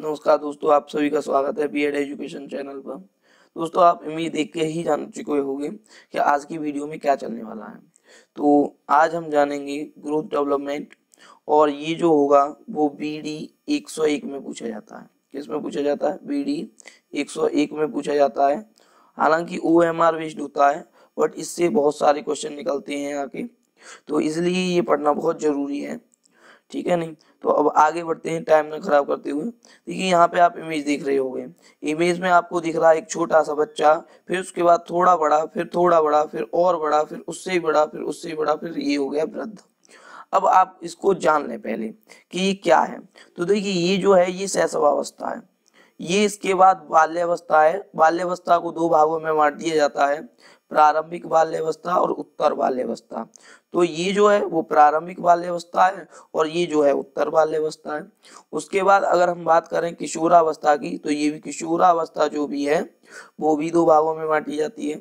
नमस्कार दोस्तों आप सभी का स्वागत है बीएड एजुकेशन चैनल पर दोस्तों आप इमेज e देख के ही जान चुके होंगे कि आज की वीडियो में क्या चलने वाला है तो आज हम जानेंगे ग्रोथ डेवलपमेंट और ये जो होगा वो बी डी एक सौ एक में पूछा जाता है किस में पूछा जाता है बी डी एक सौ एक में पूछा जाता है हालांकि ओ एम आर बेस्ड होता है बट इससे बहुत सारे क्वेश्चन निकलते हैं आके तो इसलिए ये पढ़ना बहुत ज़रूरी है ठीक है नहीं तो अब आगे बढ़ते हैं टाइम ना खराब करते हुए देखिए यहाँ पे आप इमेज देख रहे होंगे इमेज में आपको दिख रहा है एक छोटा सा बच्चा फिर उसके बाद थोड़ा बड़ा फिर थोड़ा बड़ा फिर और बड़ा फिर उससे बड़ा फिर उससे बड़ा फिर ये हो गया वृद्ध अब आप इसको जान लें पहले कि ये क्या है तो देखिए ये जो है ये सहसवावस्था है ये इसके बाद बाल्यावस्था है बाल्यावस्था को दो भागों में बांट दिया जाता है प्रारंभिक बाल्यावस्था और उत्तर बाल्यावस्था तो ये जो है वो प्रारंभिक बाल्यावस्था है और ये जो है उत्तर बाल्यावस्था है उसके बाद अगर हम बात करें किशोरावस्था की तो ये भी किशोरावस्था जो भी है वो भी दो भागों में बांटी जाती है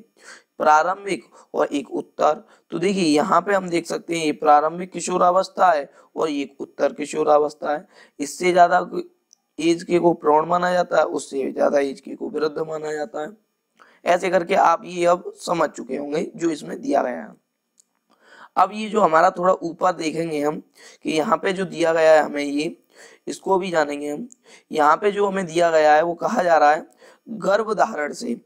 प्रारंभिक और एक उत्तर तो देखिए यहाँ पे हम देख सकते हैं ये प्रारंभिक किशोरावस्था है और ये उत्तर किशोरावस्था है इससे ज्यादा एज के को प्रौण माना जाता है उससे ज्यादा एज के को वृद्ध माना जाता है ऐसे करके आप ये अब समझ चुके होंगे जो इसमें दिया गया है अब ये जो हमारा थोड़ा ऊपर देखेंगे हम कि यहाँ पे जो दिया गया है हमें ये इसको भी जानेंगे हम यहाँ पे जो हमें दिया गया है वो कहा जा रहा है गर्भ धारण से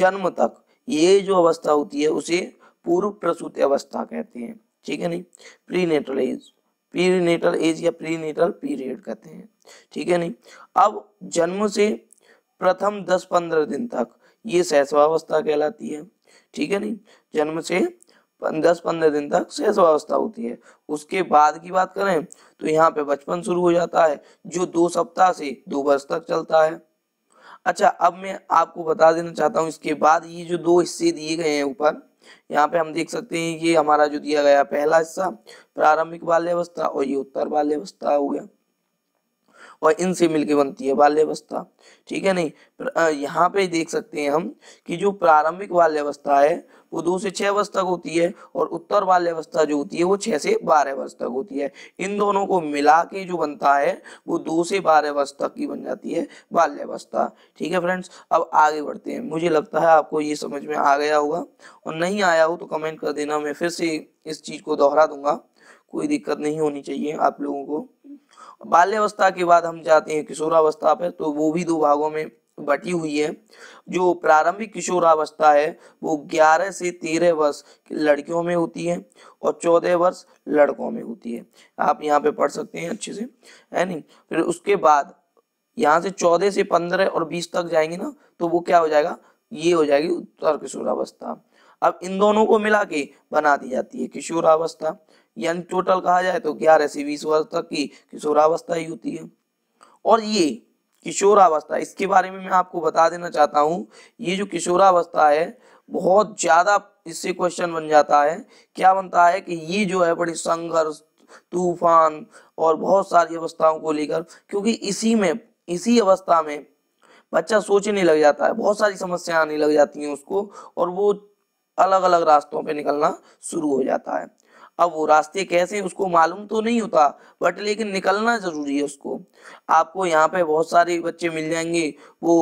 जन्म तक ये जो अवस्था होती है उसे पूर्व प्रसूत अवस्था कहते हैं ठीक है नहीं प्रीनेटल एज प्रीनेटल एज या प्रीनेटल पीरियड कहते हैं ठीक है नहीं अब जन्म से प्रथम दस पंद्रह दिन तक ये शैशवावस्था कहलाती है ठीक है नहीं जन्म से दस पंद्रह दिन तक शैशवावस्था होती है उसके बाद की बात करें तो यहाँ पे बचपन शुरू हो जाता है जो दो सप्ताह से दो वर्ष तक चलता है अच्छा अब मैं आपको बता देना चाहता हूँ इसके बाद ये जो दो हिस्से दिए गए हैं ऊपर यहाँ पे हम देख सकते हैं ये हमारा जो दिया गया पहला हिस्सा प्रारंभिक बाल्यावस्था और ये उत्तर बाल्यावस्था हो गया और इनसे मिलके बनती है बाल्यावस्था ठीक है नहीं यहाँ पे देख सकते हैं हम कि जो प्रारंभिक बाल्यावस्था है वो दो से छह वर्ष तक होती है और उत्तर बाल्यावस्था जो होती है वो छह से बारह वर्ष तक होती है इन दोनों को मिला के जो बनता है वो दो से बारह वर्ष तक की बन जाती है बाल्यावस्था ठीक है फ्रेंड्स अब आगे बढ़ते हैं मुझे लगता है आपको ये समझ में आ गया होगा और नहीं आया हो तो कमेंट कर देना मैं फिर से इस चीज को दोहरा दूंगा कोई दिक्कत नहीं होनी चाहिए आप लोगों को बाल्यावस्था के बाद हम जाते हैं किशोरावस्था पर तो वो भी दो भागों में बटी हुई है जो प्रारंभिक किशोरावस्था है वो 11 से 13 वर्ष लड़कियों में होती है और 14 वर्ष लड़कों में होती है आप यहाँ पे पढ़ सकते हैं अच्छे से है नहीं फिर उसके बाद यहाँ से 14 से 15 और 20 तक जाएंगे ना तो वो क्या हो जाएगा ये हो जाएगी उत्तर किशोरावस्था अब इन दोनों को मिला के बना दी जाती है किशोरावस्था यानी टोटल कहा जाए तो ग्यारह से बीस वर्ष तक की किशोरावस्था ही होती है और ये किशोरावस्था इसके बारे में मैं आपको बता देना चाहता हूँ ये जो किशोरावस्था है बहुत ज्यादा इससे क्वेश्चन बन जाता है क्या बनता है कि ये जो है बड़ी संघर्ष तूफान और बहुत सारी अवस्थाओं को लेकर क्योंकि इसी में इसी अवस्था में बच्चा सोचने लग जाता है बहुत सारी समस्याएं आने लग जाती हैं उसको और वो अलग अलग रास्तों पे निकलना शुरू हो जाता है अब वो रास्ते कैसे उसको मालूम तो नहीं होता बट लेकिन निकलना जरूरी है उसको आपको यहाँ पे बहुत सारे बच्चे मिल जाएंगे वो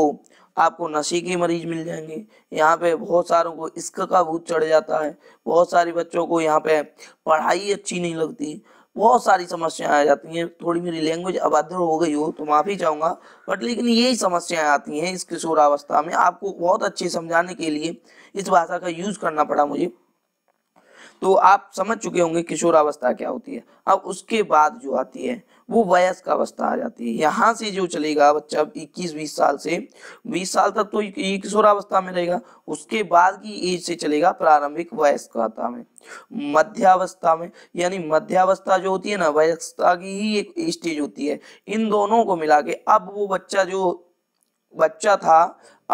आपको नशे के मरीज मिल जाएंगे यहाँ पे बहुत सारों को इश्क का भूत चढ़ जाता है बहुत सारे बच्चों को यहाँ पे पढ़ाई अच्छी नहीं लगती बहुत सारी समस्याएं आ जाती हैं थोड़ी मेरी लैंग्वेज अभद्र हो गई हो तो माफ़ी चाहूँगा बट लेकिन यही समस्याएं आती हैं इस किशोरावस्था में आपको बहुत अच्छे समझाने के लिए इस भाषा का यूज़ करना पड़ा मुझे तो आप समझ चुके होंगे किशोरावस्था क्या होती है अब उसके बाद जो आती है वो वयस्क अवस्था आ जाती है यहाँ से जो चलेगा बच्चा इक्कीस बीस साल से बीस साल तक तो ये किशोरावस्था में रहेगा उसके बाद की एज से चलेगा प्रारंभिक वयस्कता में मध्यावस्था में यानी मध्यावस्था जो होती है ना वयस्कता की ही एक स्टेज होती है इन दोनों को मिला के अब वो बच्चा जो बच्चा था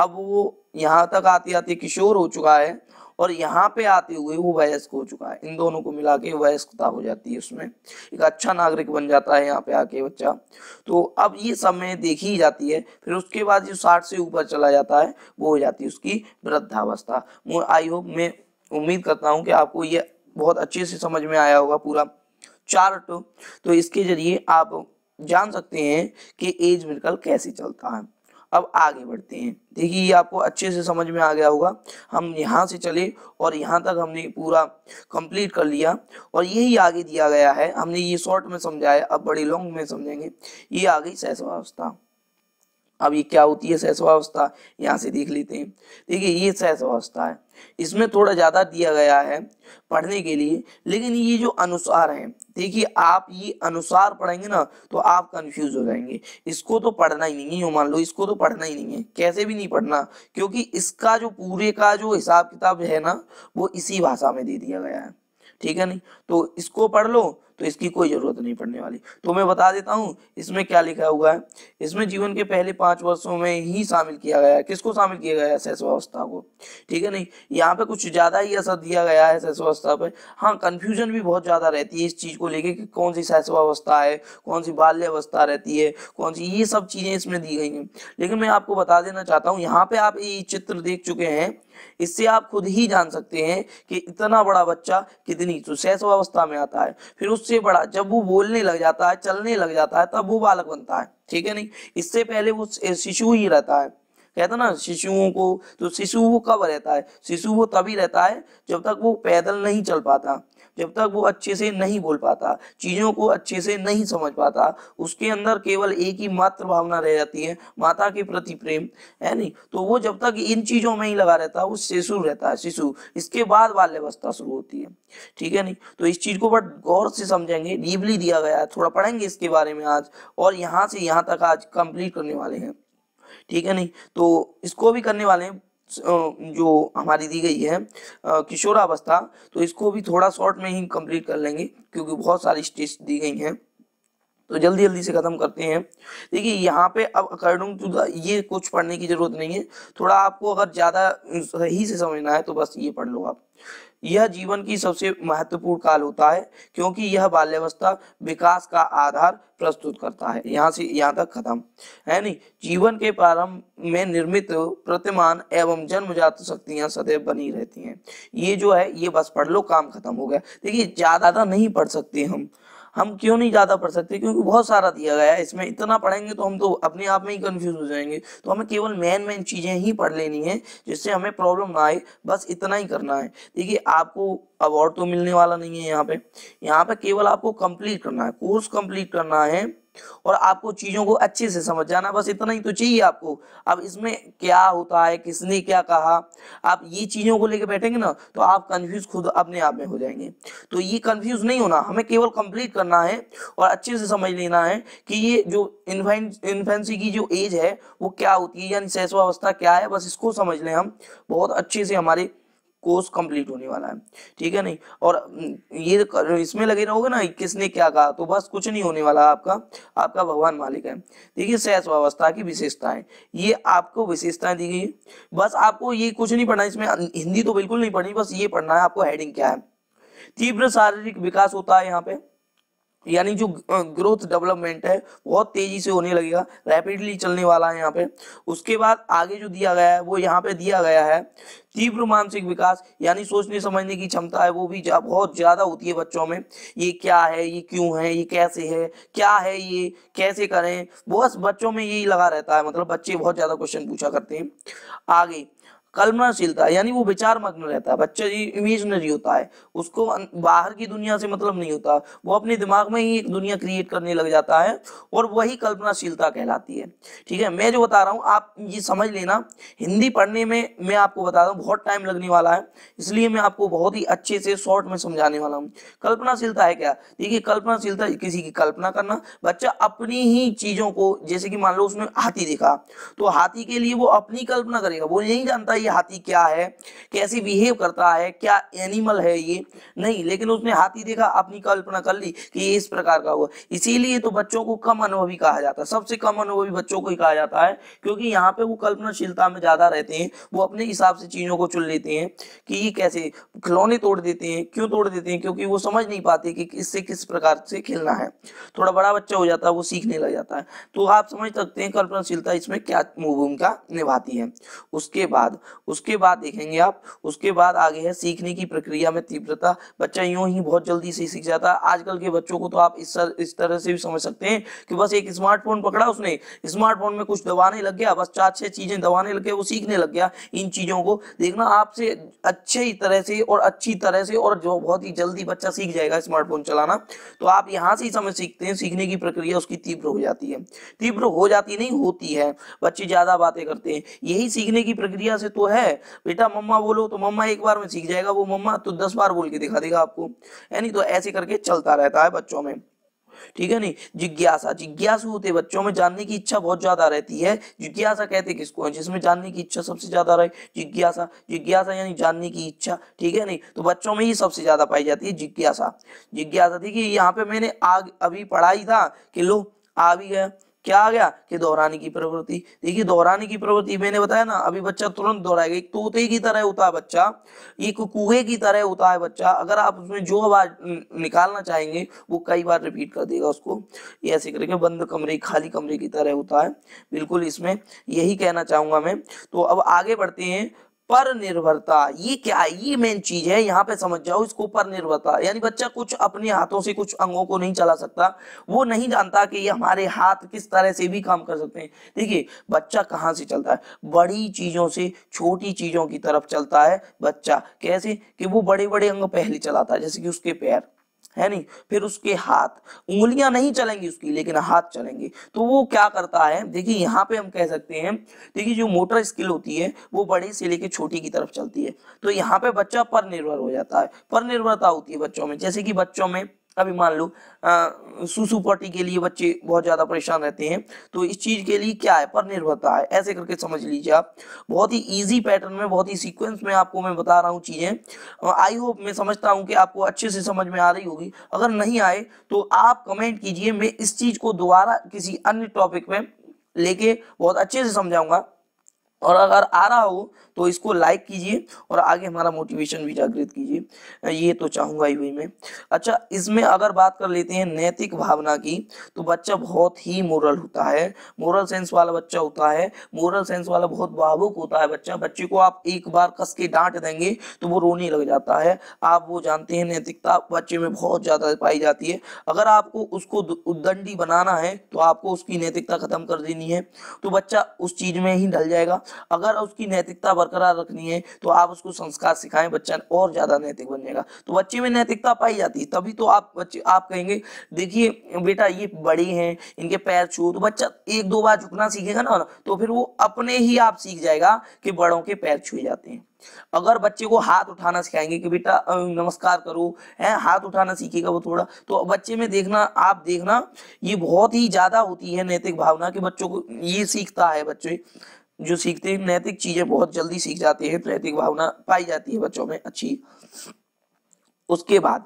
अब वो यहाँ तक आते आते किशोर हो चुका है और यहाँ पे आते हुए वो वयस्क हो चुका है इन दोनों को मिला के वयस्कता हो जाती है उसमें एक अच्छा नागरिक बन जाता है यहाँ पे आके बच्चा तो अब ये समय देखी देखी जाती है फिर उसके बाद जो साठ से ऊपर चला जाता है वो हो जाती है उसकी वृद्धावस्था आई होप मैं उम्मीद करता हूँ कि आपको ये बहुत अच्छे से समझ में आया होगा पूरा चार्ट तो इसके जरिए आप जान सकते हैं कि एज मिलकर कैसे चलता है अब आगे बढ़ते हैं देखिए ये आपको अच्छे से समझ में आ गया होगा हम यहाँ से चले और यहाँ तक हमने पूरा कंप्लीट कर लिया और यही आगे दिया गया है हमने ये शॉर्ट में समझाया अब बड़े लॉन्ग में समझेंगे ये आ गई सहसवावस्था अब ये क्या होती है सहसवावस्था यहाँ से देख लेते हैं देखिए ये सहसवावस्था है इसमें थोड़ा ज़्यादा दिया गया है पढ़ने के लिए लेकिन ये जो अनुसार है देखिए आप ये अनुसार पढ़ेंगे ना तो आप कंफ्यूज हो जाएंगे इसको तो पढ़ना ही नहीं है मान लो इसको तो पढ़ना ही नहीं है कैसे भी नहीं पढ़ना क्योंकि इसका जो पूरे का जो हिसाब किताब है ना वो इसी भाषा में दे दिया गया है ठीक है नहीं तो इसको पढ़ लो तो इसकी कोई जरूरत नहीं पड़ने वाली तो मैं बता देता हूँ इसमें क्या लिखा हुआ है इसमें जीवन के पहले पांच वर्षों में ही शामिल किया गया है किसको शामिल किया गया है शैशवावस्था को ठीक है नहीं यहाँ पे कुछ ज्यादा ही असर दिया गया है शैशवावस्था पे हाँ कंफ्यूजन भी बहुत ज्यादा रहती है इस चीज को लेके कि कौन सी शैशवावस्था है कौन सी बाल्यावस्था रहती है कौन सी ये सब चीजें इसमें दी गई हैं लेकिन मैं आपको बता देना चाहता हूँ यहाँ पे आप ये चित्र देख चुके हैं इससे आप खुद ही जान सकते हैं कि इतना बड़ा बच्चा कितनी सुशैस अवस्था में आता है फिर उससे बड़ा जब वो बोलने लग जाता है चलने लग जाता है तब वो बालक बनता है ठीक है नहीं इससे पहले वो शिशु ही रहता है कहते ना शिशुओं को तो शिशु वो कब रहता है शिशु वो तभी रहता है जब तक वो पैदल नहीं चल पाता जब तक वो अच्छे से नहीं बोल पाता चीज़ों को अच्छे से नहीं समझ पाता उसके अंदर केवल एक ही मात्र भावना रह जाती है माता के प्रति प्रेम है नहीं तो वो जब तक इन चीज़ों में ही लगा रहता है वो शिशु रहता है शिशु इसके बाद बाल्यवस्था शुरू होती है ठीक है नहीं तो इस चीज़ को बट गौर से समझेंगे डीपली दिया गया है थोड़ा पढ़ेंगे इसके बारे में आज और यहाँ से यहाँ तक आज कंप्लीट करने वाले हैं ठीक है नहीं तो इसको भी करने वाले जो हमारी दी गई है किशोरावस्था तो इसको भी थोड़ा शॉर्ट में ही कंप्लीट कर लेंगे क्योंकि बहुत सारी स्टेज दी गई हैं तो जल्दी जल्दी से खत्म करते हैं देखिए यहाँ पे अब अकॉर्डिंग टू द ये कुछ पढ़ने की जरूरत नहीं है थोड़ा आपको अगर ज़्यादा सही से समझना है तो बस ये पढ़ लो आप यह जीवन की सबसे महत्वपूर्ण काल होता है क्योंकि यह बाल्यावस्था विकास का आधार प्रस्तुत करता है यहाँ से यहाँ तक खत्म है नहीं जीवन के प्रारंभ में निर्मित प्रतिमान एवं जन्मजात शक्तियां सदैव बनी रहती हैं ये जो है ये बस पढ़ लो काम खत्म हो गया देखिए ज्यादा नहीं पढ़ सकते हम हम क्यों नहीं ज़्यादा पढ़ सकते क्योंकि बहुत सारा दिया गया है इसमें इतना पढ़ेंगे तो हम तो अपने आप में ही कन्फ्यूज हो जाएंगे तो हमें केवल मेन मेन चीज़ें ही पढ़ लेनी है जिससे हमें प्रॉब्लम ना आए बस इतना ही करना है देखिए आपको अवार्ड तो मिलने वाला नहीं है यहाँ पे यहाँ पे केवल आपको कंप्लीट करना है कोर्स कंप्लीट करना है और आपको चीज़ों को अच्छे से समझ जाना बस इतना ही तो चाहिए आपको अब इसमें क्या होता है किसने क्या कहा आप ये चीज़ों को लेकर बैठेंगे ना तो आप कंफ्यूज खुद अपने आप में हो जाएंगे तो ये कंफ्यूज नहीं होना हमें केवल कंप्लीट करना है और अच्छे से समझ लेना है कि ये जो इन्फेंसी की जो एज है वो क्या होती है यानी सहसवावस्था क्या है बस इसको समझ लें हम बहुत अच्छे से हमारे कोर्स कंप्लीट होने वाला है ठीक है नहीं और ये इसमें लगे रहोगे ना किसने क्या कहा तो बस कुछ नहीं होने वाला आपका आपका भगवान मालिक है देखिए सहस व्यवस्था की विशेषताएं ये आपको विशेषताएं दी गई है बस आपको ये कुछ नहीं पढ़ना इसमें हिंदी तो बिल्कुल नहीं पढ़नी बस ये पढ़ना है आपको हेडिंग क्या है तीव्र शारीरिक विकास होता है यहाँ पे यानी जो ग्रोथ डेवलपमेंट है बहुत तेजी से होने लगेगा रैपिडली चलने वाला है यहाँ पे उसके बाद आगे जो दिया गया है वो यहाँ पे दिया गया है तीव्र मानसिक विकास यानी सोचने समझने की क्षमता है वो भी जा, बहुत ज्यादा होती है बच्चों में ये क्या है ये क्यों है ये कैसे है क्या है ये कैसे करें बस बच्चों में यही लगा रहता है मतलब बच्चे बहुत ज्यादा क्वेश्चन पूछा करते हैं आगे कल्पनाशीलता यानी वो विचार मग्न रहता है बच्चा जी इमेजनरी होता है उसको अं, बाहर की दुनिया से मतलब नहीं होता वो अपने दिमाग में ही एक दुनिया क्रिएट करने लग जाता है और वही कल्पनाशीलता कहलाती है ठीक है मैं जो बता रहा हूँ आप ये समझ लेना हिंदी पढ़ने में मैं आपको बता रहा हूँ बहुत टाइम लगने वाला है इसलिए मैं आपको बहुत ही अच्छे से शॉर्ट में समझाने वाला हूँ कल्पनाशीलता है क्या देखिए कल्पनाशीलता किसी की कल्पना करना बच्चा अपनी ही चीजों को जैसे कि मान लो उसने हाथी देखा तो हाथी के लिए वो अपनी कल्पना करेगा वो यही जानता ये हाथी क्या है कैसे बिहेव करता है क्या एनिमल है ये नहीं लेकिन उसने हाथी देखा अपनी कल्पना कर ली कि ये इस प्रकार का हुआ इसीलिए तो बच्चों को कम अनुभवी कहा जाता है सबसे कम अनुभवी बच्चों को ही कहा जाता है क्योंकि यहाँ पे वो कल्पनाशीलता में ज्यादा रहते हैं वो अपने हिसाब से चीजों को चुन लेते हैं कि ये कैसे खिलौने तोड़ देते हैं क्यों तोड़ देते हैं क्योंकि वो समझ नहीं पाते कि इससे किस प्रकार से खेलना है थोड़ा बड़ा बच्चा हो जाता है वो सीखने लग जाता है तो आप समझ सकते हैं कल्पनाशीलता इसमें क्या भूमिका निभाती है उसके बाद उसके बाद देखेंगे आप उसके बाद आगे है सीखने की प्रक्रिया में तीव्रता बच्चा यूं ही बहुत जल्दी से सीख जाता है आजकल के बच्चों को तो आप इस इस तरह से भी समझ सकते हैं कि बस एक स्मार्टफोन पकड़ा उसने स्मार्टफोन में कुछ दबाने लग गया बस चार छह चीजें दबाने लग गया वो सीखने लग गया इन चीजों को देखना आपसे ही तरह से और अच्छी तरह से और जो बहुत ही जल्दी बच्चा सीख जाएगा स्मार्टफोन चलाना तो आप यहाँ से ही समझ सीखते हैं सीखने की प्रक्रिया उसकी तीव्र हो जाती है तीव्र हो जाती नहीं होती है बच्चे ज्यादा बातें करते हैं यही सीखने की प्रक्रिया से तो है बेटा मम्मा बोलो तो मम्मा एक बार में सीख जाएगा वो मम्मा तो दस बार बोल के दिखा देगा आपको यानी तो ऐसे करके चलता रहता है बच्चों में ठीक है नहीं जिज्ञासा जिज्ञासु होते बच्चों में जानने की इच्छा बहुत ज्यादा रहती है जिज्ञासा कहते किसको है जिसमें जानने की इच्छा सबसे ज्यादा रहे जिज्ञासा जिज्ञासा यानी जानने की इच्छा ठीक है नहीं तो बच्चों में ही सबसे ज्यादा पाई जाती है जिज्ञासा जिज्ञासा देखिए यहाँ पे मैंने आग अभी पढ़ाई था कि लो आ भी गया क्या आ गया कि दोहराने की प्रवृत्ति देखिए दोहराने की प्रवृत्ति मैंने बताया ना अभी बच्चा तुरंत दोहराएगा एक तोते की तरह होता है बच्चा एक कुहे की तरह होता है बच्चा अगर आप उसमें जो आवाज निकालना चाहेंगे वो कई बार रिपीट कर देगा उसको ये ऐसे करके बंद कमरे खाली कमरे की तरह होता है बिल्कुल इसमें यही कहना चाहूंगा मैं तो अब आगे बढ़ते हैं पर निर्भरता ये क्या है ये मेन चीज है यहाँ पे समझ जाओ इसको पर निर्भरता यानी बच्चा कुछ अपने हाथों से कुछ अंगों को नहीं चला सकता वो नहीं जानता कि ये हमारे हाथ किस तरह से भी काम कर सकते हैं देखिए बच्चा कहाँ से चलता है बड़ी चीजों से छोटी चीजों की तरफ चलता है बच्चा कैसे कि वो बड़े बड़े अंग पहले चलाता है जैसे कि उसके पैर है नहीं फिर उसके हाथ उंगलियां नहीं चलेंगी उसकी लेकिन हाथ चलेंगे तो वो क्या करता है देखिए यहाँ पे हम कह सकते हैं देखिए जो मोटर स्किल होती है वो बड़े से लेके छोटी की तरफ चलती है तो यहाँ पे बच्चा पर निर्भर हो जाता है पर निर्भरता होती है बच्चों में जैसे कि बच्चों में अभी मान लो सुसु पॉटी के लिए बच्चे बहुत ज्यादा परेशान रहते हैं तो इस चीज के लिए क्या है पर निर्भरता है ऐसे करके समझ लीजिए आप बहुत ही इजी पैटर्न में बहुत ही सीक्वेंस में आपको मैं बता रहा हूँ चीजें आई होप मैं समझता हूँ कि आपको अच्छे से समझ में आ रही होगी अगर नहीं आए तो आप कमेंट कीजिए मैं इस चीज को दोबारा किसी अन्य टॉपिक में लेके बहुत अच्छे से समझाऊंगा और अगर आ रहा हो तो इसको लाइक कीजिए और आगे हमारा मोटिवेशन भी जागृत कीजिए ये तो चाहूंगा ही हुई मैं अच्छा इसमें अगर बात कर लेते हैं नैतिक भावना की तो बच्चा बहुत ही मोरल होता है मोरल सेंस वाला बच्चा होता है मोरल सेंस वाला बहुत भावुक होता है बच्चा बच्चे को आप एक बार कस के डांट देंगे तो वो रोने लग जाता है आप वो जानते हैं नैतिकता बच्चे में बहुत ज्यादा पाई जाती है अगर आपको उसको उद्दंडी बनाना है तो आपको उसकी नैतिकता खत्म कर देनी है तो बच्चा उस चीज में ही ढल जाएगा अगर उसकी नैतिकता बरकरार रखनी है तो आप उसको संस्कार सिखाएं बच्चा और ज्यादा नैतिक बन जाएगा तो बच्चे में नैतिकता पाई जाती है तभी तो आप बच्चे आप कहेंगे देखिए बेटा ये बड़ी है इनके पैर छू तो बच्चा एक दो बार झुकना सीखेगा ना तो फिर वो अपने ही आप सीख जाएगा कि बड़ों के पैर छुए जाते हैं अगर बच्चे को हाथ उठाना सिखाएंगे कि बेटा नमस्कार करो है हाथ उठाना सीखेगा वो थोड़ा तो बच्चे में देखना आप देखना ये बहुत ही ज्यादा होती है नैतिक भावना कि बच्चों को ये सीखता है बच्चे जो सीखते हैं नैतिक चीजें बहुत जल्दी सीख जाते हैं नैतिक भावना पाई जाती है बच्चों में अच्छी उसके बाद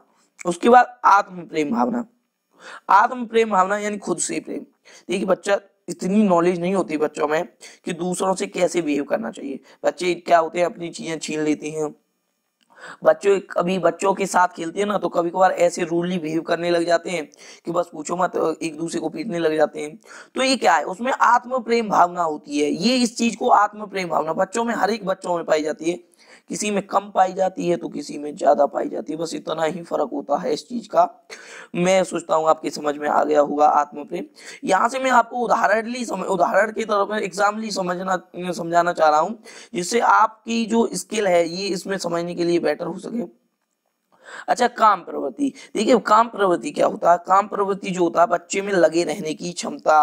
उसके बाद आत्म प्रेम भावना आत्म प्रेम भावना यानी खुद से प्रेम देखिए बच्चा इतनी नॉलेज नहीं होती बच्चों में कि दूसरों से कैसे बिहेव करना चाहिए बच्चे क्या होते हैं अपनी चीजें छीन लेते हैं बच्चों कभी बच्चों के साथ खेलते हैं ना तो कभी कभार ऐसे रूडली बिहेव करने लग जाते हैं कि बस पूछो मत एक दूसरे को पीटने लग जाते हैं तो ये क्या है उसमें आत्म प्रेम भावना होती है ये इस चीज को आत्म प्रेम भावना बच्चों में हर एक बच्चों में पाई जाती है किसी में कम पाई जाती है तो किसी में ज्यादा पाई जाती है बस इतना ही फर्क होता है इस चीज का मैं सोचता हूँ आपकी समझ में आ गया होगा आत्म प्रेम यहाँ से मैं आपको उदाहरण ली उदाहरण की तरफ एग्जाम्पली समझना समझाना चाह रहा हूँ जिससे आपकी जो स्किल है ये इसमें समझने के लिए बेटर हो सके अच्छा काम प्रवृत्ति देखिए काम प्रवृत्ति क्या होता है काम प्रवृत्ति जो होता है बच्चे में लगे रहने की क्षमता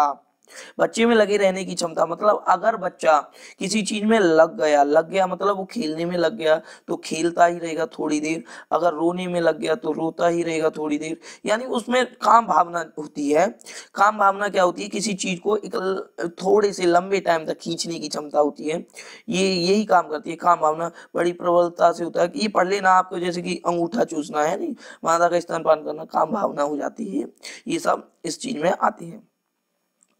बच्चे में लगे रहने की क्षमता मतलब अगर बच्चा किसी चीज में लग गया लग गया मतलब वो खेलने में लग गया तो खेलता ही रहेगा थोड़ी देर अगर रोने में लग गया तो रोता ही रहेगा थोड़ी देर यानी उसमें काम भावना होती है काम भावना क्या होती है किसी चीज को एक थोड़े से लंबे टाइम तक खींचने की क्षमता होती है ये यही काम करती है काम भावना बड़ी प्रबलता से होता है ये पढ़ लेना आपको जैसे कि अंगूठा चूसना है नहीं माता का स्थान पान करना काम भावना हो जाती है ये सब इस चीज में आती है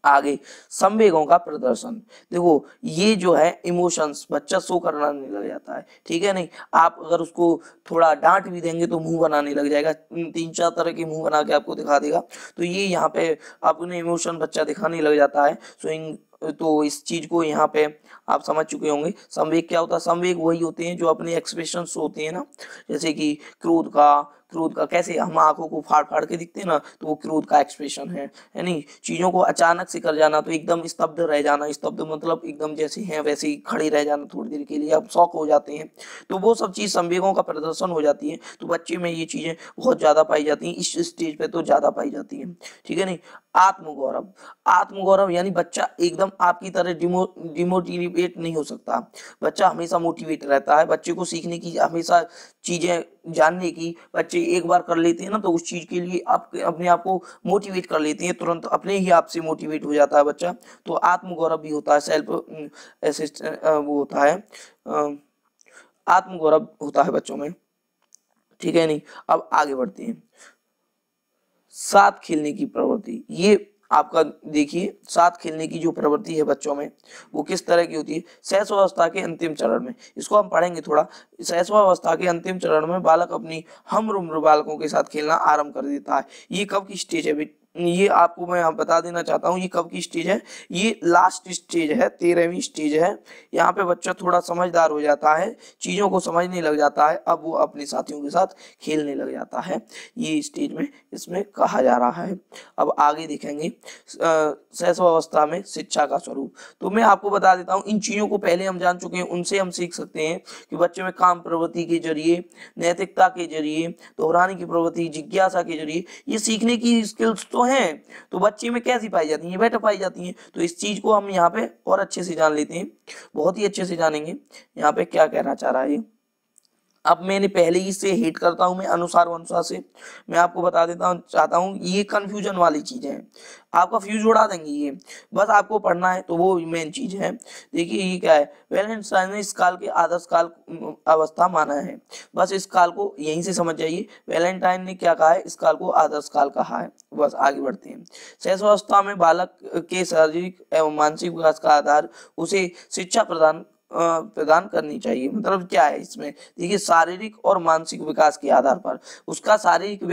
आगे संवेगों का प्रदर्शन देखो ये जो है इमोशंस बच्चा शो करना नहीं लग जाता है ठीक है नहीं आप अगर उसको थोड़ा डांट भी देंगे तो मुंह बनाने लग जाएगा तीन चार तरह के मुंह बना के आपको दिखा देगा तो ये यहाँ पे आपने इमोशन बच्चा दिखाने लग जाता है सो इन तो इस चीज को यहाँ पे आप समझ चुके होंगे संवेग क्या होता है संवेग वही होते हैं जो अपने एक्सप्रेशन होते हैं ना जैसे कि क्रोध का क्रोध का कैसे हम आंखों को फाड़ फाड़ के दिखते हैं ना तो वो क्रोध का एक्सप्रेशन है यानी चीजों को अचानक से कर जाना तो एकदम स्तब्ध रह जाना स्तब्ध मतलब एकदम जैसे हैं वैसे ही खड़े रह जाना थोड़ी देर के लिए अब शौक हो जाते हैं तो वो सब चीज संवेगों का प्रदर्शन हो जाती है तो बच्चे में ये चीजें बहुत ज्यादा पाई जाती है इस स्टेज पे तो ज्यादा पाई जाती है ठीक है नहीं आत्मगौरव आत्मगौरव यानी बच्चा एकदम आपकी तरह डिमोटिवेट नहीं हो सकता बच्चा हमेशा मोटिवेट रहता है बच्चे को सीखने की हमेशा चीजें जानने की बच्चे एक बार कर लेते हैं ना तो उस चीज के लिए आप अपने आप को मोटिवेट कर लेते हैं तुरंत अपने ही आप से मोटिवेट हो जाता है बच्चा तो आत्मगौरव भी होता है सेल्फ असिस्ट वो होता है आत्मगौरव होता है बच्चों में ठीक है नहीं अब आगे बढ़ते हैं साथ खेलने की प्रवृत्ति ये आपका देखिए साथ खेलने की जो प्रवृत्ति है बच्चों में वो किस तरह की होती है अवस्था के अंतिम चरण में इसको हम पढ़ेंगे थोड़ा अवस्था के अंतिम चरण में बालक अपनी हम उम्र बालकों के साथ खेलना आरंभ कर देता है ये कब की स्टेज है ये आपको मैं यहाँ बता देना चाहता हूँ ये कब की स्टेज है ये लास्ट स्टेज है तेरहवीं स्टेज है यहाँ पे बच्चा थोड़ा समझदार हो जाता है चीज़ों को समझने लग जाता है अब वो अपने साथियों के साथ खेलने लग जाता है ये स्टेज में इसमें कहा जा रहा है अब आगे देखेंगे अवस्था में शिक्षा का स्वरूप तो मैं आपको बता देता हूँ इन चीज़ों को पहले हम जान चुके हैं उनसे हम सीख सकते हैं कि बच्चे में काम प्रवृत्ति के जरिए नैतिकता के जरिए दोहराने की प्रवृत्ति जिज्ञासा के जरिए ये सीखने की स्किल्स तो हैं तो बच्चे में कैसी पाई जाती है बेटा पाई जाती है तो इस चीज को हम यहाँ पे और अच्छे से जान लेते हैं बहुत ही अच्छे से जानेंगे यहाँ पे क्या कहना चाह रहा है अब मैंने पहले ही से हेट करता हूं मैं अनुसार अनुसार से मैं आपको बता देता हूं चाहता हूं ये कन्फ्यूजन वाली चीज़ें हैं आपका फ्यूज उड़ा देंगे ये बस आपको पढ़ना है तो वो मेन चीज है देखिए ये क्या है वैलेंटाइन ने इस काल के आदर्श काल अवस्था माना है बस इस काल को यहीं से समझ जाइए वैलेंटाइन ने क्या कहा है इस काल को आदर्श काल कहा है बस आगे बढ़ते हैं अवस्था में बालक के शारीरिक एवं मानसिक विकास का आधार उसे शिक्षा प्रदान प्रदान करनी चाहिए मतलब क्या है इसमें देखिए शारीरिक और मानसिक विकास के आधार पर उसका शारीरिक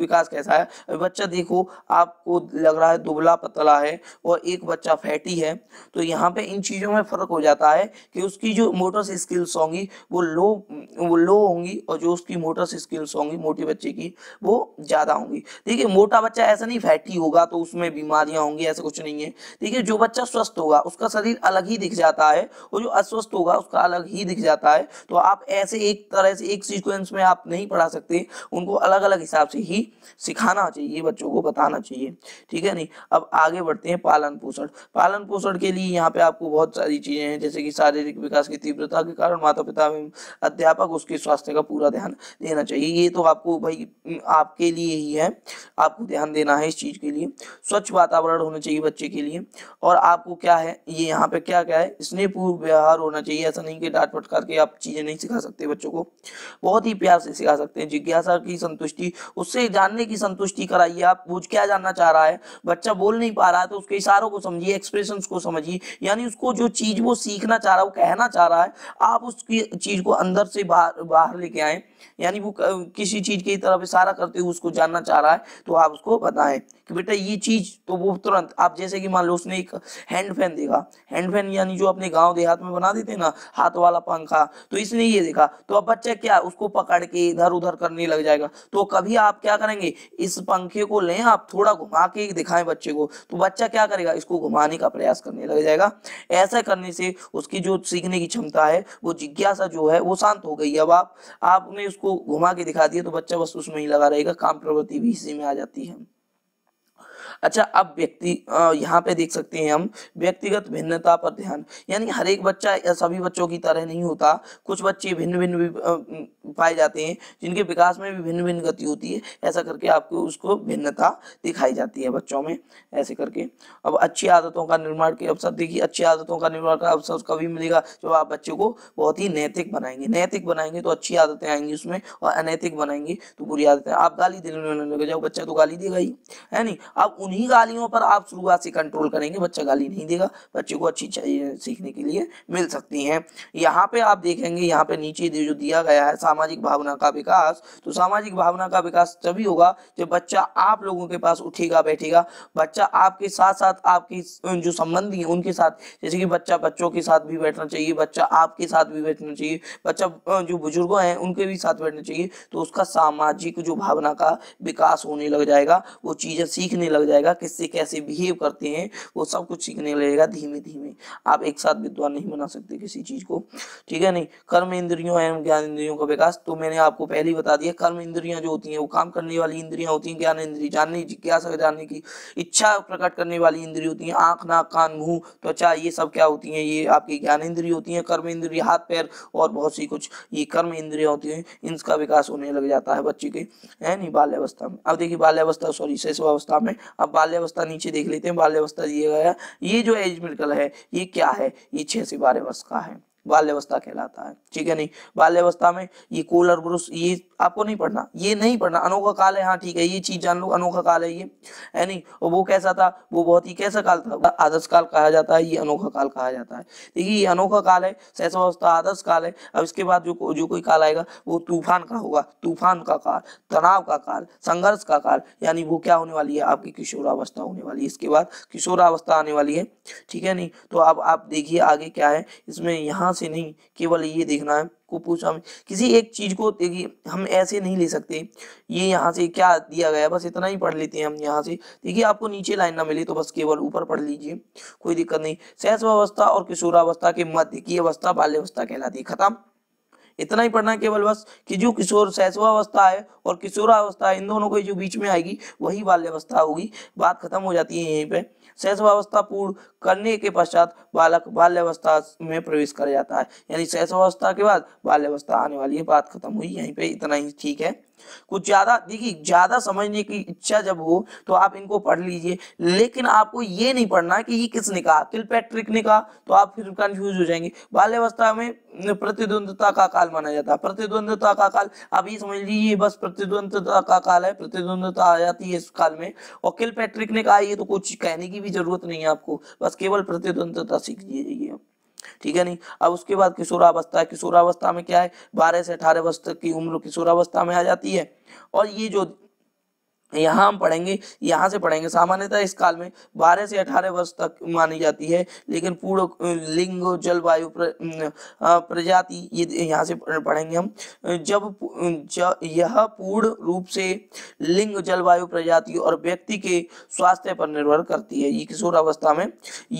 विकास कैसा है बच्चा देखो आपको लग रहा है दुबला पतला है और एक बच्चा फैटी है तो यहाँ पे इन चीजों में फर्क हो जाता है कि उसकी जो मोटर्स स्किल्स होंगी वो लो वो लो होंगी और जो उसकी मोटर्स स्किल्स होंगी मोटे बच्चे की वो ज्यादा होंगी देखिए मोटा बच्चा ऐसा नहीं फैटी होगा तो उसमें बीमारियां होंगी ऐसा कुछ नहीं है देखिये जो बच्चा स्वस्थ होगा उसका शरीर अलग ही दिख जाता है और जो अस्वस्थ होगा उसका अलग ही दिख जाता है तो आप ऐसे एक तरह से एक सीक्वेंस में आप नहीं पढ़ा सकते उनको अलग अलग हिसाब से ही सिखाना चाहिए बच्चों को बताना चाहिए ठीक है नहीं अब आगे बढ़ते हैं पालन पोषण पालन पोषण के लिए यहाँ पे आपको बहुत सारी चीजें हैं जैसे कि शारीरिक विकास की तीव्रता के कारण माता पिता एवं अध्यापक उसके स्वास्थ्य का पूरा ध्यान देना चाहिए ये तो आपको भाई आपके लिए ही है आपको ध्यान देना है इस चीज के लिए स्वच्छ वातावरण होना चाहिए बच्चे के लिए और आपको क्या है ये यहाँ पे क्या क्या है स्नेह पूर्व व्यवहार प्यार होना चाहिए ऐसा नहीं कि डांट फटकार के आप चीजें नहीं सिखा सकते बच्चों को बहुत ही प्यार से सिखा सकते हैं जिज्ञासा की संतुष्टि उससे जानने की संतुष्टि कराइए आप वो क्या जानना चाह रहा है बच्चा बोल नहीं पा रहा है तो उसके इशारों को समझिए एक्सप्रेशन को समझिए यानी उसको जो चीज वो सीखना चाह रहा है वो कहना चाह रहा है आप उसकी चीज को अंदर से बाहर बाहर लेके आए यानी वो किसी चीज की तरफ इशारा करते हुए उसको जानना चाह रहा है तो आप उसको बताएं कि बेटा ये चीज तो वो तुरंत आप जैसे कि मान लो उसने एक हैंड फैन देखा हैंड फैन यानी जो अपने गाँव देहात में बना देते ना हाथ वाला पंखा तो इसने ये देखा तो अब बच्चा क्या उसको पकड़ के इधर उधर करने लग जाएगा तो कभी आप क्या करेंगे इस पंखे को ले आप थोड़ा घुमा के दिखाएं बच्चे को तो बच्चा क्या करेगा इसको घुमाने का प्रयास करने लग जाएगा ऐसा करने से उसकी जो सीखने की क्षमता है वो जिज्ञासा जो है वो शांत हो गई अब आप आपने उसको घुमा के दिखा दिया तो बच्चा बस उसमें ही लगा रहेगा काम प्रवृत्ति भी इसी में आ जाती है अच्छा अब व्यक्ति यहाँ पे देख सकते हैं हम व्यक्तिगत भिन्नता पर ध्यान यानी हर एक बच्चा सभी बच्चों की तरह नहीं होता कुछ बच्चे भिन्न भिन्न पाए जाते हैं जिनके विकास में भी भिन्न भिन्न गति होती है ऐसा करके आपको उसको भिन्नता दिखाई जाती है बच्चों में ऐसे करके अब अच्छी आदतों का निर्माण के अवसर देखिए अच्छी आदतों का निर्माण का अवसर कभी मिलेगा जब आप बच्चे को बहुत ही नैतिक बनाएंगे नैतिक बनाएंगे तो अच्छी आदतें आएंगी उसमें और अनैतिक बनाएंगे तो बुरी आदतें आप गाली देने लगे जाओ बच्चा तो गाली देगा ही है नहीं आप उन्हीं गालियों पर आप शुरुआत से कंट्रोल करेंगे बच्चा गाली नहीं देगा बच्चे को अच्छी सीखने के लिए मिल सकती है यहाँ पे आप देखेंगे यहाँ पे नीचे जो दिया गया है सामाजिक सामाजिक भावना का विकास तो सामाजिक भावना का विकास तभी होगा जब बच्चा आप लोगों के पास उठेगा बैठेगा बच्चा आपके साथ साथ आपकी जो संबंधी है उनके साथ जैसे कि बच्चा बच्चों के साथ भी बैठना चाहिए बच्चा आपके साथ भी बैठना चाहिए बच्चा जो बुजुर्गों हैं उनके भी साथ बैठना चाहिए तो उसका सामाजिक जो भावना का विकास होने लग जाएगा वो चीजें सीखने लग जाएगा किससे कैसे बिहेव करते हैं वो सब कुछ सीखने लगेगा धीमे धीमे आप एक साथ विद्वान नहीं बना सकते किसी चीज को ठीक है नहीं कर्म इंद्रियों एवं ज्ञान इंद्रियों का विकास पास तो मैंने आपको पहले ही बता दिया कर्म इंद्रियां जो होती हैं वो काम करने वाली इंद्रियां होती हैं ज्ञान इंद्रिय जानने जिज्ञासा जानने की इच्छा प्रकट करने वाली इंद्रिय होती हैं आंख नाक कान मुंह त्वचा ये सब क्या होती हैं ये आपकी ज्ञान इंद्रिय होती हैं कर्म इंद्रिय हाथ पैर और बहुत सी कुछ ये कर्म इंद्रियां होती हैं इनका विकास होने लग जाता है बच्चे के है नहीं बाल्यावस्था में अब देखिए बाल्यावस्था सॉरी शैशवावस्था में अब बाल्यावस्था नीचे देख लेते हैं बाल्यावस्था दिया गया ये जो एज मेडिकल है ये क्या है ये छह से बारह वर्ष का है बाल्यावस्था कहलाता है ठीक है नहीं बाल्यावस्था में ये कूलर और पुरुष ये आपको नहीं पढ़ना ये नहीं पढ़ना अनोखा काल है हाँ ठीक है ये चीज जान लो अनोखा काल है ये है नहीं और वो कैसा था वो बहुत ही कैसा काल था आदर्श काल कहा जाता है ये अनोखा काल कहा जाता है देखिए ये अनोखा काल है अवस्था आदर्श काल है अब इसके बाद जो जो कोई काल आएगा वो तूफान का होगा तूफान का काल तनाव का काल संघर्ष का काल यानी वो क्या होने वाली है आपकी किशोरावस्था होने वाली है इसके बाद किशोरावस्था आने वाली है ठीक है नहीं तो अब आप देखिए आगे क्या है इसमें यहाँ से नहीं केवल ये देखना है कुपोषण में किसी एक चीज को देखिए हम ऐसे नहीं ले सकते ये यहाँ से क्या दिया गया बस इतना ही पढ़ लेते हैं हम यहाँ से देखिए आपको नीचे लाइन ना मिले तो बस केवल ऊपर पढ़ लीजिए कोई दिक्कत नहीं शैशवावस्था और किशोरावस्था के मध्य की अवस्था बाल्यवस्था कहलाती है खत्म इतना ही पढ़ना केवल बस कि जो किशोर शैशवावस्था है और किशोरावस्था इन दोनों के जो बीच में आएगी वही बाल्यावस्था होगी बात खत्म हो जाती है यहीं पे शैशवावस्था पूर्ण करने के पश्चात बालक बाल्यावस्था में प्रवेश कर जाता है यानी शैशवावस्था के बाद बाल्यावस्था आने वाली है बात खत्म हुई यहीं पे इतना ही ठीक है कुछ ज्यादा देखिए ज्यादा समझने की इच्छा जब हो तो आप इनको पढ़ लीजिए लेकिन आपको ये नहीं पढ़ना कि ये किसने कहा पैट्रिक ने कहा तो आप फिर कंफ्यूज हो जाएंगे बाल्यावस्था में प्रतिद्वंदता का काल माना जाता है प्रतिद्वंदता का काल आप ये समझ लीजिए बस प्रतिद्वंदता का काल है प्रतिद्वंदता आ जाती है इस काल में और किल पैट्रिक ने कहा ये तो कुछ कहने की भी जरूरत नहीं है आपको बस केवल प्रतिद्वंदता सीख लीजिए आप ठीक है नहीं अब उसके बाद किशोरावस्था है किशोरावस्था में क्या है बारह से अठारह वर्ष तक की उम्र किशोरावस्था में आ जाती है और ये जो यहाँ हम पढ़ेंगे यहाँ से पढ़ेंगे सामान्यतः इस काल में 12 से 18 वर्ष तक मानी जाती है लेकिन पूर्व लिंग जलवायु प्र, प्रजाति ये यह यहाँ से पढ़ेंगे हम जब ज, यह पूर्ण रूप से लिंग जलवायु प्रजाति और व्यक्ति के स्वास्थ्य पर निर्भर करती है ये किशोर अवस्था में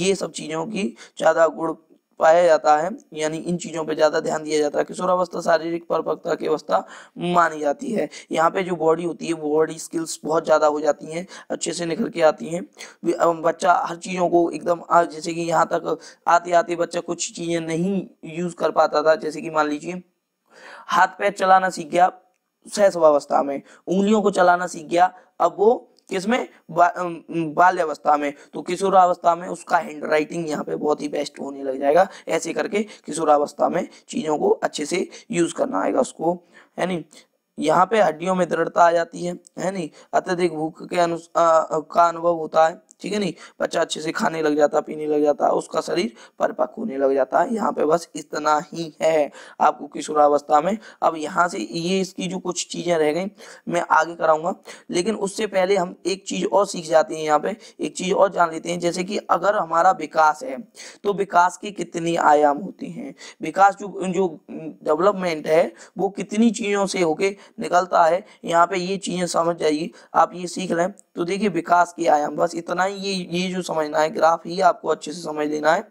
ये सब चीजों की ज्यादा गुण पाया जाता है यानी इन चीज़ों पे ज़्यादा ध्यान दिया जाता है किशोरावस्था शारीरिक परिपक्वता की अवस्था मानी जाती है यहाँ पे जो बॉडी होती है वो बॉडी स्किल्स बहुत ज़्यादा हो जाती हैं अच्छे से निखर के आती हैं बच्चा हर चीज़ों को एकदम जैसे कि यहाँ तक आते आते बच्चा कुछ चीज़ें नहीं यूज़ कर पाता था जैसे कि मान लीजिए हाथ पैर चलाना सीख गया सहसवावस्था में उंगलियों को चलाना सीख गया अब वो किसमें बाल्यावस्था में तो किशोरावस्था में उसका हैंड राइटिंग यहाँ पे बहुत ही बेस्ट होने लग जाएगा ऐसे करके किशोरावस्था में चीजों को अच्छे से यूज करना आएगा उसको है नी यहाँ पे हड्डियों में दृढ़ता आ जाती है है नी अत्यधिक भूख के अनु का अनुभव होता है ठीक है नहीं बच्चा अच्छे से खाने लग जाता पीने लग जाता उसका शरीर परिपक्व होने लग जाता है यहाँ पे बस इतना ही है आपको किशोरावस्था में अब यहाँ से ये इसकी जो कुछ चीजें रह गई मैं आगे कराऊंगा लेकिन उससे पहले हम एक चीज और सीख जाते हैं यहाँ पे एक चीज और जान लेते हैं जैसे कि अगर हमारा विकास है तो विकास के कितने आयाम होते हैं विकास जो जो डेवलपमेंट है वो कितनी चीजों से होके निकलता है यहाँ पे ये चीजें समझ जाइए आप ये सीख लें तो देखिए विकास के आयाम बस इतना है ये ये जो समझना है ग्राफ ही आपको अच्छे से समझ लेना है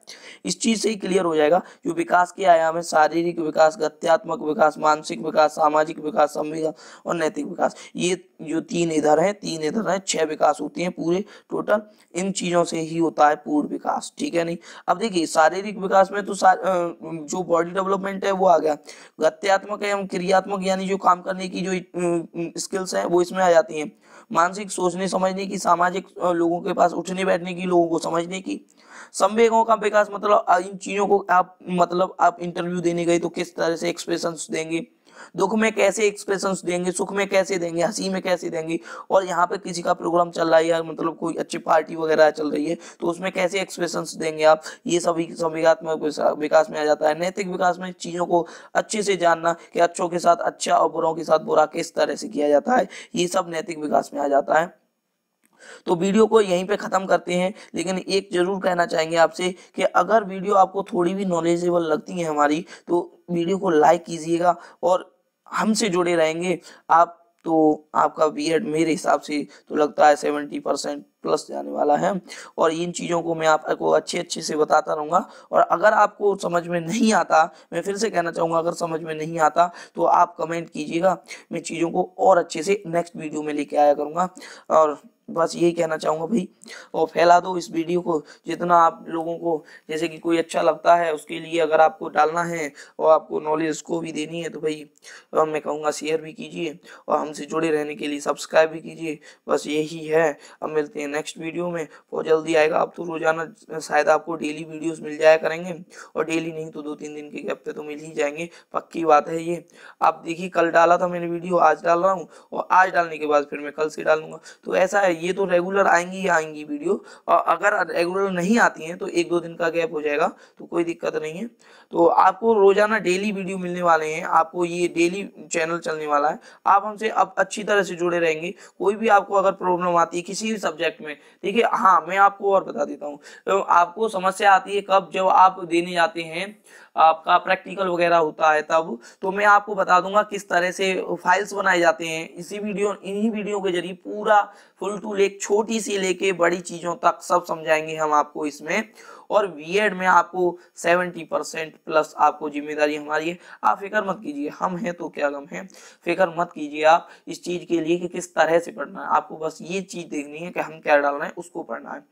इस चीज से ही क्लियर हो जाएगा जो विकास के आयाम है शारीरिक विकास गत्यात्मक विकास मानसिक विकास सामाजिक विकास संविधान और नैतिक विकास ये जो तीन इधर है तीन इधर है छह विकास होते हैं पूरे टोटल इन चीजों से ही होता है पूर्ण विकास ठीक है नहीं अब देखिए शारीरिक विकास में तो जो बॉडी डेवलपमेंट है वो आ गया गत्यात्मक एवं क्रियात्मक यानी जो काम करने की जो स्किल्स है वो इसमें आ जाती है मानसिक सोचने समझने की सामाजिक लोगों के पास उठने बैठने की लोगों को समझने की संवेगों का विकास मतलब इन चीजों को आप मतलब आप इंटरव्यू देने गए तो किस तरह से एक्सप्रेशन देंगे दुख में कैसे एक्सप्रेशन देंगे सुख में कैसे देंगे हंसी में कैसे देंगे और यहाँ पे किसी का प्रोग्राम चल रहा है या मतलब कोई अच्छी पार्टी वगैरह चल रही है तो उसमें कैसे एक्सप्रेशन देंगे आप ये सभी संविधात्मक विकास में आ जाता है नैतिक विकास में चीजों को अच्छे से जानना कि अच्छों के साथ अच्छा और बुरों के साथ बुरा किस तरह से किया जाता है ये सब नैतिक विकास में आ जाता है तो वीडियो को यहीं पे ख़त्म करते हैं लेकिन एक ज़रूर कहना चाहेंगे आपसे कि अगर वीडियो आपको थोड़ी भी नॉलेजेबल लगती है हमारी तो वीडियो को लाइक कीजिएगा और हमसे जुड़े रहेंगे आप तो आपका बी मेरे हिसाब से तो लगता है सेवेंटी परसेंट प्लस जाने वाला है और इन चीज़ों को मैं आपको अच्छे अच्छे से बताता रहूँगा और अगर आपको समझ में नहीं आता मैं फिर से कहना चाहूँगा अगर समझ में नहीं आता तो आप कमेंट कीजिएगा मैं चीज़ों को और अच्छे से नेक्स्ट वीडियो में लेके आया करूँगा और बस यही कहना चाहूँगा भाई और फैला दो इस वीडियो को जितना आप लोगों को जैसे कि कोई अच्छा लगता है उसके लिए अगर आपको डालना है और आपको नॉलेज उसको भी देनी है तो भाई तो मैं कहूँगा शेयर भी कीजिए और हमसे जुड़े रहने के लिए सब्सक्राइब भी कीजिए बस यही है अब मिलते हैं नेक्स्ट वीडियो में और जल्दी आएगा आप तो रोजाना शायद आपको डेली वीडियो मिल जाया करेंगे और डेली नहीं तो दो तीन दिन के गैप पे तो मिल ही जाएंगे पक्की बात है ये आप देखिए कल डाला था मैंने वीडियो आज डाल रहा हूँ और आज डालने के बाद फिर मैं कल से डालूंगा तो ऐसा है ये तो रेगुलर आएंगी ही आएंगी वीडियो और अगर रेगुलर नहीं आती हैं तो एक दो दिन का गैप हो जाएगा तो कोई दिक्कत नहीं है तो आपको रोजाना डेली वीडियो मिलने वाले हैं आपको ये डेली चैनल चलने वाला है आप हमसे अब अच्छी तरह से जुड़े रहेंगे कोई भी आपको अगर प्रॉब्लम आती है किसी भी सब्जेक्ट में देखिए हाँ मैं आपको और बता देता हूँ तो आपको समस्या आती है कब जब आप देने जाते हैं आपका प्रैक्टिकल वगैरह होता है तब तो मैं आपको बता दूंगा किस तरह से फाइल्स बनाए जाते हैं इसी वीडियो इन्हीं वीडियो के जरिए पूरा फुल टू लेक छोटी सी लेके बड़ी चीजों तक सब समझाएंगे हम आपको इसमें और बीएड में आपको सेवेंटी परसेंट प्लस आपको जिम्मेदारी हमारी है आप फिक्र मत कीजिए हम हैं तो क्या गम है फिक्र मत कीजिए आप इस चीज के लिए कि किस तरह से पढ़ना है आपको बस ये चीज देखनी है कि हम क्या डालना है उसको पढ़ना है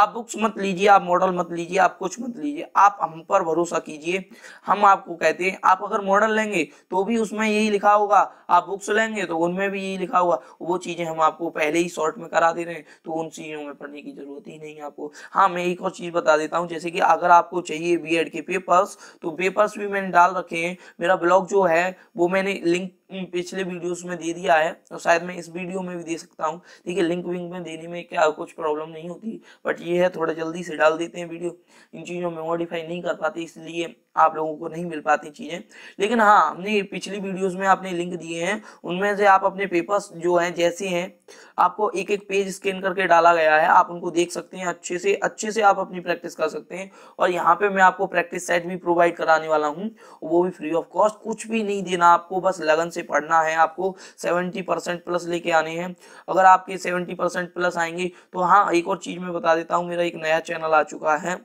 आप बुक्स मत लीजिए आप मॉडल मत लीजिए आप कुछ मत लीजिए आप हम पर भरोसा कीजिए हम आपको कहते हैं आप अगर मॉडल लेंगे तो भी उसमें यही लिखा होगा आप बुक्स लेंगे तो उनमें भी यही लिखा होगा वो चीजें हम आपको पहले ही शॉर्ट में करा दे रहे हैं तो उन चीजों में पढ़ने की जरूरत ही नहीं आपको हाँ मैं एक और चीज बता देता हूँ हूँ जैसे कि अगर आपको चाहिए बी के पेपर्स तो पेपर्स भी मैंने डाल रखे हैं मेरा ब्लॉग जो है वो मैंने लिंक पिछले वीडियोस में दे दिया है और शायद मैं इस वीडियो में भी दे सकता हूँ ठीक है लिंक विंक में देने में क्या कुछ प्रॉब्लम नहीं होती बट ये है थोड़ा जल्दी से डाल देते हैं वीडियो इन चीज़ों में मॉडिफाई नहीं कर पाते इसलिए आप लोगों को नहीं मिल पाती चीज़ें लेकिन हाँ हमने पिछली वीडियोस में आपने लिंक दिए हैं उनमें से आप अपने पेपर्स जो हैं जैसे हैं आपको एक एक पेज स्कैन करके डाला गया है आप उनको देख सकते हैं अच्छे से अच्छे से आप अपनी प्रैक्टिस कर सकते हैं और यहाँ पे मैं आपको प्रैक्टिस सेट भी प्रोवाइड कराने वाला हूँ वो भी फ्री ऑफ कॉस्ट कुछ भी नहीं देना आपको बस लगन से पढ़ना है आपको सेवेंटी प्लस लेके आने हैं अगर आपके सेवेंटी प्लस आएंगे तो हाँ एक और चीज़ मैं बता देता हूँ मेरा एक नया चैनल आ चुका है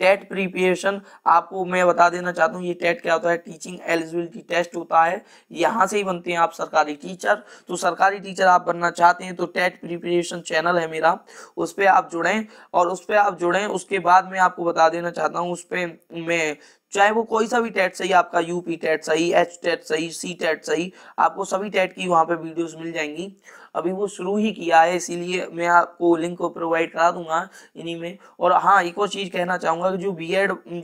टेट प्रिपरेशन आपको मैं बता देना चाहता हूँ ये टेट क्या होता है टीचिंग एलिजिबिलिटी टेस्ट होता है यहाँ से ही बनते हैं आप सरकारी टीचर तो सरकारी टीचर आप बनना चाहते हैं तो टेट प्रिपरेशन चैनल है मेरा उस पर आप जुड़ें और उस पर आप जुड़ें उसके बाद मैं आपको बता देना चाहता हूँ उस पर मैं चाहे वो कोई सा भी टेट सही आपका यूपी टेट सही एच टेट सही सी टेट सही आपको सभी टेट की वहाँ पर वीडियोज मिल जाएंगी अभी वो शुरू ही किया है इसीलिए मैं आपको लिंक को प्रोवाइड करा दूंगा इन्हीं में और हाँ एक और चीज़ कहना चाहूँगा कि जो बी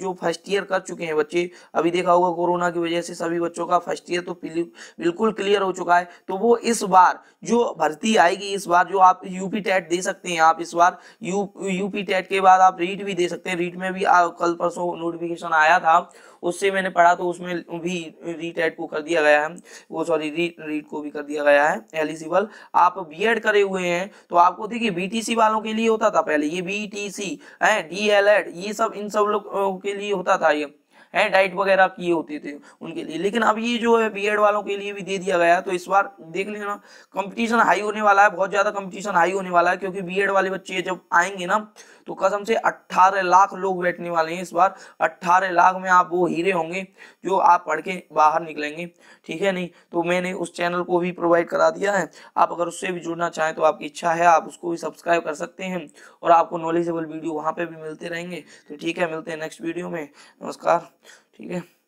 जो फर्स्ट ईयर कर चुके हैं बच्चे अभी देखा होगा कोरोना की वजह से सभी बच्चों का फर्स्ट ईयर तो बिल्कुल क्लियर हो चुका है तो वो इस बार जो भर्ती आएगी इस बार जो आप यूपी टेट दे सकते हैं आप इस बार यू यूपी टेट के बाद आप रीट भी दे सकते हैं रीट में भी आ, कल परसों नोटिफिकेशन आया था उससे मैंने पढ़ा तो उसमें भी रीट एड को कर दिया गया है वो सॉरी रीट रीट को भी कर दिया गया है एलिजिबल आप एड करे हुए हैं तो आपको देखिए सी वालों के लिए होता था पहले ये बी टी सी है एड ये सब इन सब लोग के लिए होता था ये है डाइट वगैरह किए होते थे उनके लिए लेकिन अब ये जो है बी वालों के लिए भी दे दिया गया तो इस बार देख लेना कंपटीशन हाई होने वाला है बहुत ज्यादा कंपटीशन हाई होने वाला है क्योंकि बी वाले बच्चे जब आएंगे ना तो कसम से 18 लाख लोग बैठने वाले हैं इस बार 18 लाख में आप वो हीरे होंगे जो आप पढ़ के बाहर निकलेंगे ठीक है नहीं तो मैंने उस चैनल को भी प्रोवाइड करा दिया है आप अगर उससे भी जुड़ना चाहें तो आपकी इच्छा है आप उसको भी सब्सक्राइब कर सकते हैं और आपको नॉलेजेबल वीडियो वहाँ पर भी मिलते रहेंगे तो ठीक है मिलते हैं नेक्स्ट वीडियो में नमस्कार ठीक है